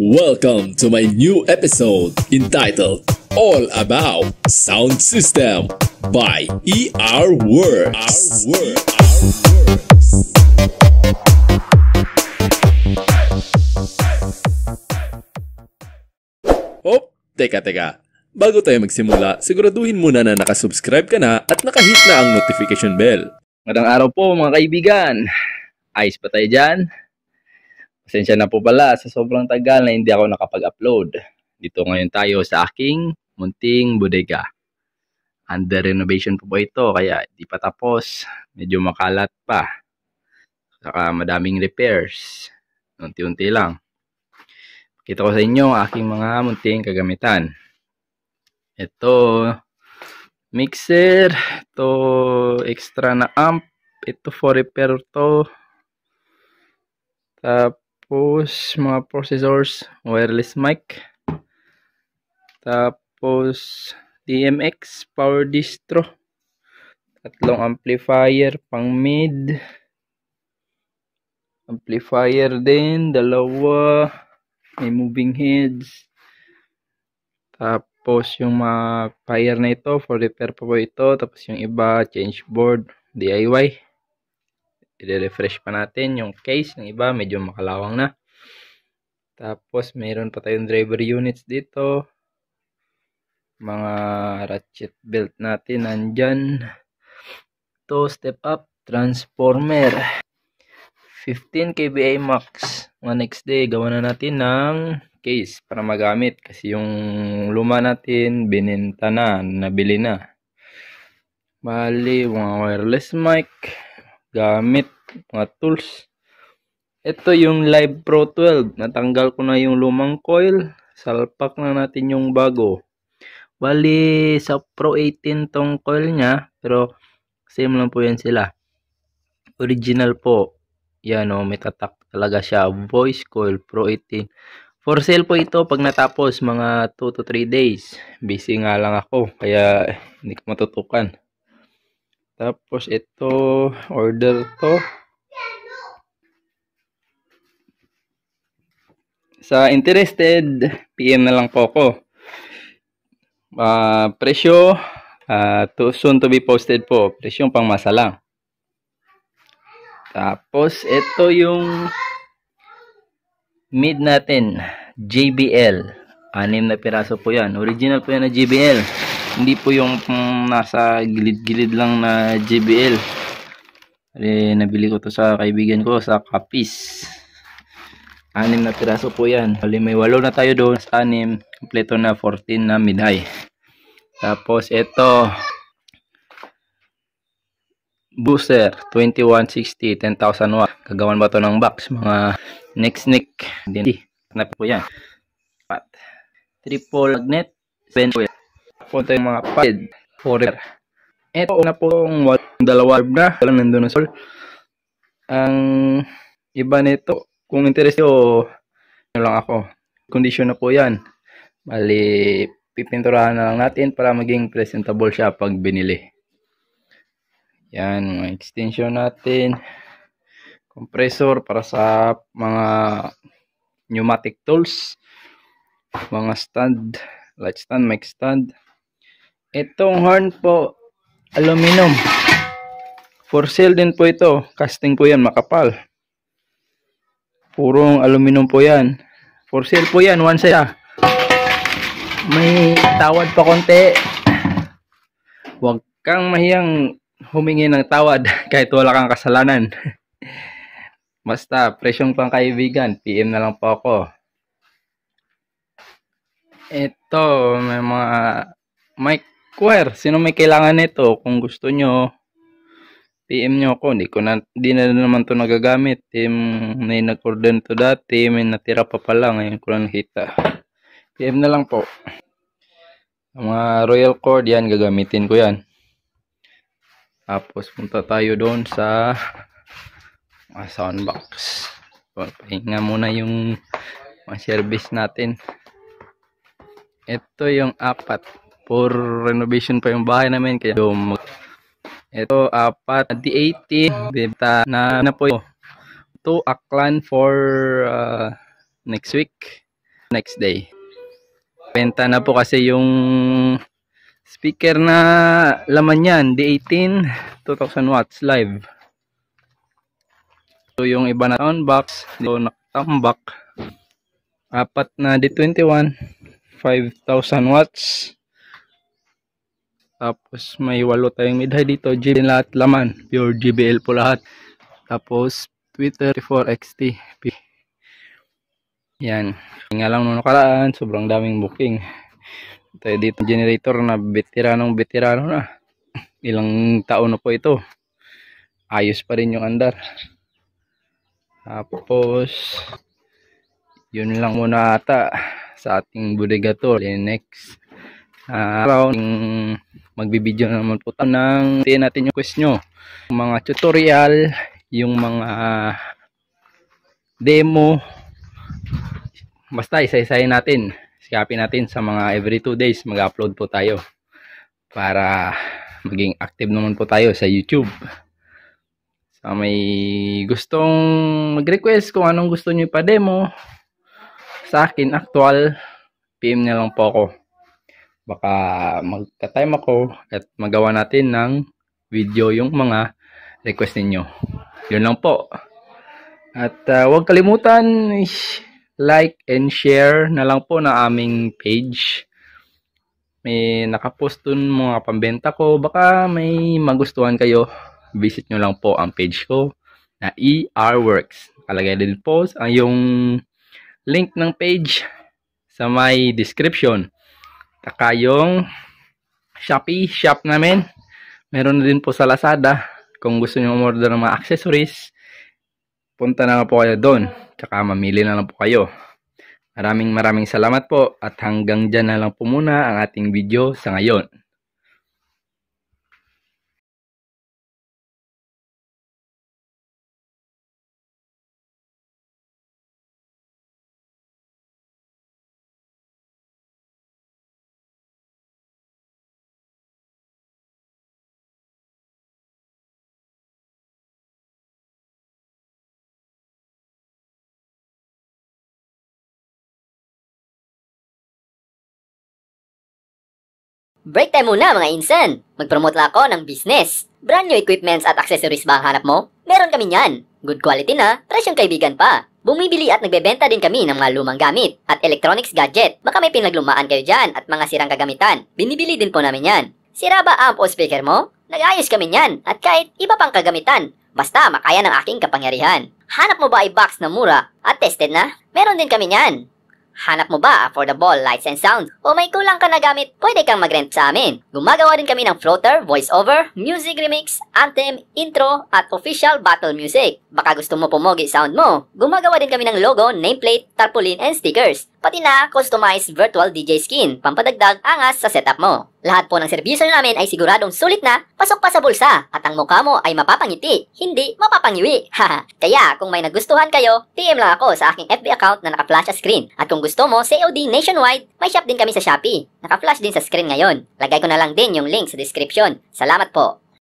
Welcome to my new episode entitled All About Sound System by ER Works. ER Works. Oh, teka teka. Bago tayo magsimula, siguraduhin muna na nakasubscribe ka na at nakahit na ang notification bell. Magandang araw po mga kaibigan. Ayos pa tayo dyan? Pasensya na po pala sa sobrang tagal na hindi ako nakapag-upload. Dito ngayon tayo sa aking munting bodega. Under renovation po po ito kaya di pa tapos. Medyo makalat pa. Saka madaming repairs. Unti-unti lang. Kita ko sa inyo aking mga munting kagamitan. Ito, mixer. to extra na amp. Ito for repair to. Tapos, tapos, mga processors, wireless mic. Tapos, DMX, power distro. Tatlong amplifier, pang mid. Amplifier din, dalawa. May moving heads. Tapos, yung mga fire na ito, for repair pa po ito. Tapos, yung iba, change board, DIY i-refresh pa natin yung case ng iba medyo makalawang na tapos meron pa tayong driver units dito mga ratchet belt natin nandyan to step up transformer 15 kba max mga next day gawa na natin ng case para magamit kasi yung luma natin binenta na nabili na bali mga wireless mic gamit, mga tools. Ito yung Live Pro 12. Natanggal ko na yung lumang coil. Salpak na natin yung bago. Bali, sa Pro 18 tong coil niya. Pero, same lang po yan sila. Original po. Yan o, oh, may tatak talaga siya. Voice coil Pro 18. For sale po ito pag natapos mga 2 to 3 days. Busy nga lang ako. Kaya, hindi ko matutukan. Tapos ito, order to. Sa interested, PM na lang po ako. Uh, presyo, uh, to, soon to be posted po. Presyo pangmasa lang. Tapos ito yung mid natin, JBL. Anim na piraso po yan. Original po yan na JBL hindi po yung um, nasa gilid-gilid lang na JBL eh, nabili ko to sa kaibigan ko sa Kapis anim na piraso po yan Ali, may walo na tayo doon sa anim kompleto na 14 na mid tapos ito booster 2160 10,000 watt gagawan ba to ng box mga next neck din na po yan Pat. triple magnet 7 punta yung mga pad forever. Ito una pong dalawa herb na walang nandun na sol. Ang iba nito, kung interest nyo, ano lang ako, condition na po yan. mali pipinturahan na lang natin para maging presentable siya pag binili. Yan, mga extension natin. Compressor para sa mga pneumatic tools. Mga stand, light stand, mic stand. Itong horn po, aluminum. For sale din po ito. Casting po yan, makapal. Purong aluminum po yan. For sale po yan, once set. May tawad pa konti. Huwag kang mahiyang humingi ng tawad kahit wala kang kasalanan. Basta, presyong pangkaibigan, PM na lang po ako. Ito, may mga mic Choir, sino may kailangan nito? Kung gusto nyo, PM nyo ako. Hindi, ko na, hindi na naman to nagagamit. Team na yung nag-order to dati. May natira pa pala. Ngayon ko lang nakita. PM na lang po. Ang mga royal cord, yan. Gagamitin ko yan. Tapos, punta tayo doon sa mga soundbox. Pahinga muna yung mga service natin. Ito yung apat for renovation pa yung bahay namin kaya yung ito apat D80 benta na na po to aklan for uh, next week next day benta na po kasi yung speaker na laman niyan D18 2000 watts live so yung iba na box dito nakatambak apat na D21 5,000 watts tapos may walo tayong midhay dito. GBL lahat laman. Pure GBL po lahat. Tapos Twitter 4XT. Yan. Nga lang nung nakaraan. Sobrang daming booking. Tayo dito generator na veteranong veterano na. Ilang taon na po ito. Ayos pa rin yung andar. Tapos yun lang muna ata sa ating budigator. Next uh, araw magbibideo naman po tayo ng tiyan natin yung quest nyo mga tutorial yung mga demo basta isa-isahin natin copy natin sa mga every 2 days mag-upload po tayo para maging active naman po tayo sa YouTube sa so, may gustong mag-request kung anong gusto nyo pa demo sa akin actual PM na lang po ako baka magka-time ako at magawa natin ng video yung mga request ninyo. Yun lang po. At uh, huwag kalimutan like and share na lang po na aming page. May nakapost dun mga pambenta ko. Baka may magustuhan kayo. Visit nyo lang po ang page ko na ER Works. Nakalagay din po ang yung link ng page sa my description. Takayong Shopee shop namin. Meron na din po sa Lazada. Kung gusto nyo umorder ng mga accessories, punta na lang po kayo doon. Tsaka mamili na lang po kayo. Maraming maraming salamat po at hanggang dyan na lang po muna ang ating video sa ngayon. Break time muna mga insan! Mag-promote lang ako ng business. Brand new equipments at accessories ba ang hanap mo? Meron kami niyan. Good quality na, presyong kaibigan pa. Bumibili at nagbebenta din kami ng mga lumang gamit at electronics gadget. Baka may pinaglumaan kayo dyan at mga sirang kagamitan. Binibili din po namin yan. Sira ba amp o speaker mo? Nag-ayos kami niyan at kahit iba pang kagamitan. Basta makaya ng aking kapangyarihan. Hanap mo ba ay box na mura at tested na? Meron din kami niyan. Hanap mo ba affordable lights and sound? O may kulang ka na gamit, pwede kang mag-rent sa amin. Gumagawa din kami ng floater, voiceover, music remix, anthem, intro, at official battle music. Baka gusto mo pumogi sound mo. Gumagawa din kami ng logo, nameplate, tarpaulin, and stickers pati na customized virtual DJ skin, pampadagdag angas sa setup mo. Lahat po ng serbisyo namin ay siguradong sulit na pasok pa sa bulsa at ang mukha mo ay mapapangiti, hindi mapapangiwi. Kaya kung may nagustuhan kayo, PM lang ako sa aking FB account na naka-flash sa screen. At kung gusto mo COD nationwide, may shop din kami sa Shopee. Naka-flash din sa screen ngayon. Lagay ko na lang din yung link sa description. Salamat po.